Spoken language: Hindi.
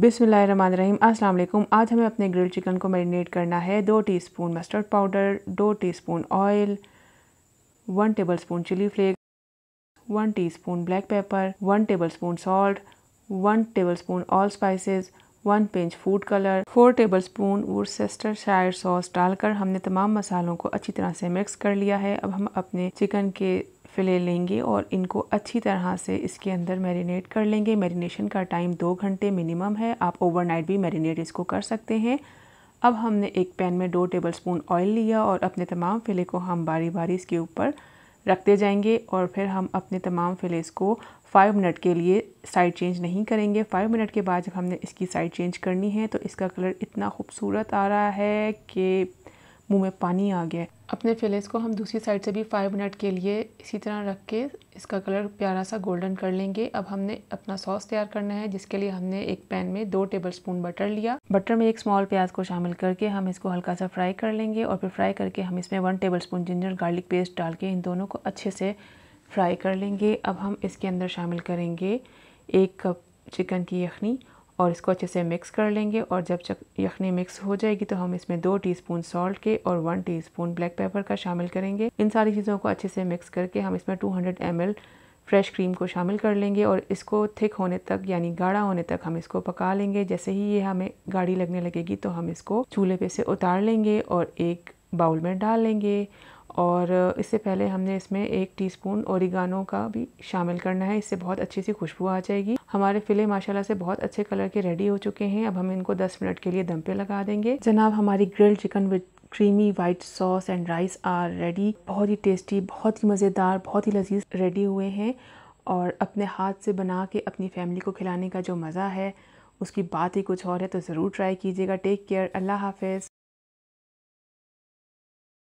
बिसमीम अस्सलाम वालेकुम आज हमें अपने ग्रिल चिकन को मैरिनेट करना है दो टीस्पून मस्टर्ड पाउडर दो teaspoon oil one tablespoon chilli flake one teaspoon black pepper one tablespoon salt one tablespoon all spices one pinch food colour four tablespoon Worcestershire sauce डालकर हमने तमाम मसालों को अच्छी तरह से मिक्स कर लिया है अब हम अपने चिकन के फ़िले लेंगे और इनको अच्छी तरह से इसके अंदर मैरिनेट कर लेंगे मैरिनेशन का टाइम दो घंटे मिनिमम है आप ओवरनाइट भी मैरिनेट इसको कर सकते हैं अब हमने एक पैन में दो टेबलस्पून ऑयल लिया और अपने तमाम फ़िले को हम बारी बारी इसके ऊपर रखते जाएंगे और फिर हम अपने तमाम फ़िलेस को फाइव मिनट के लिए साइड चेंज नहीं करेंगे फाइव मिनट के बाद जब हमने इसकी साइड चेंज करनी है तो इसका कलर इतना खूबसूरत आ रहा है कि मुंह में पानी आ गया अपने फिलेस को हम दूसरी साइड से भी फाइव मिनट के लिए इसी तरह रख के इसका कलर प्यारा सा गोल्डन कर लेंगे अब हमने अपना सॉस तैयार करना है जिसके लिए हमने एक पैन में दो टेबल स्पून बटर लिया बटर में एक स्मॉल प्याज को शामिल करके हम इसको हल्का सा फ्राई कर लेंगे और फिर फ्राई करके हम इसमें one tablespoon ginger garlic paste डाल के इन दोनों को अच्छे से फ्राई कर लेंगे अब हम इसके अंदर शामिल करेंगे एक कप चिकन की यखनी और इसको अच्छे से मिक्स कर लेंगे और जब चक यखनी मिक्स हो जाएगी तो हम इसमें दो टीस्पून सॉल्ट के और वन टीस्पून ब्लैक पेपर का शामिल करेंगे इन सारी चीज़ों को अच्छे से मिक्स करके हम इसमें 200 हंड्रेड फ्रेश क्रीम को शामिल कर लेंगे और इसको थिक होने तक यानी गाढ़ा होने तक हम इसको पका लेंगे जैसे ही ये हमें गाढ़ी लगने लगेगी तो हम इसको चूल्हे पे से उतार लेंगे और एक बाउल में डाल लेंगे और इससे पहले हमने इसमें एक टीस्पून स्पून का भी शामिल करना है इससे बहुत अच्छी सी खुशबू आ जाएगी हमारे फिले माशाल्लाह से बहुत अच्छे कलर के रेडी हो चुके हैं अब हम इनको 10 मिनट के लिए दम पे लगा देंगे जनाब हमारी grilled chicken with creamy white sauce and rice are ready बहुत ही टेस्टी बहुत ही मज़ेदार बहुत ही लजीज रेडी हुए हैं और अपने हाथ से बना के अपनी फैमिली को खिलाने का जो मज़ा है उसकी बात ही कुछ और है तो ज़रूर ट्राई कीजिएगा टेक केयर अल्लाह हाफिज़